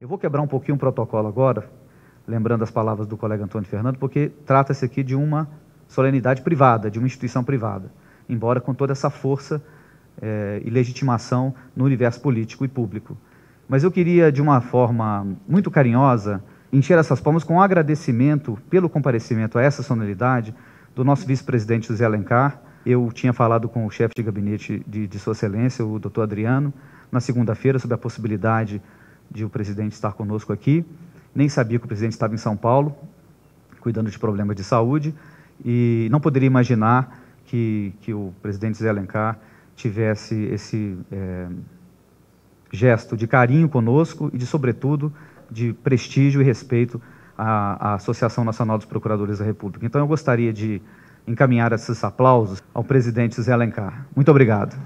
Eu vou quebrar um pouquinho o protocolo agora, lembrando as palavras do colega Antônio Fernando, porque trata-se aqui de uma solenidade privada, de uma instituição privada, embora com toda essa força eh, e legitimação no universo político e público. Mas eu queria, de uma forma muito carinhosa, encher essas palmas com um agradecimento pelo comparecimento a essa solenidade do nosso vice-presidente José Alencar. Eu tinha falado com o chefe de gabinete de, de Sua Excelência, o doutor Adriano, na segunda-feira, sobre a possibilidade de o presidente estar conosco aqui. Nem sabia que o presidente estava em São Paulo, cuidando de problemas de saúde, e não poderia imaginar que, que o presidente Zé Alencar tivesse esse é, gesto de carinho conosco e de, sobretudo, de prestígio e respeito à, à Associação Nacional dos Procuradores da República. Então, eu gostaria de encaminhar esses aplausos ao presidente Zé Alencar. Muito obrigado.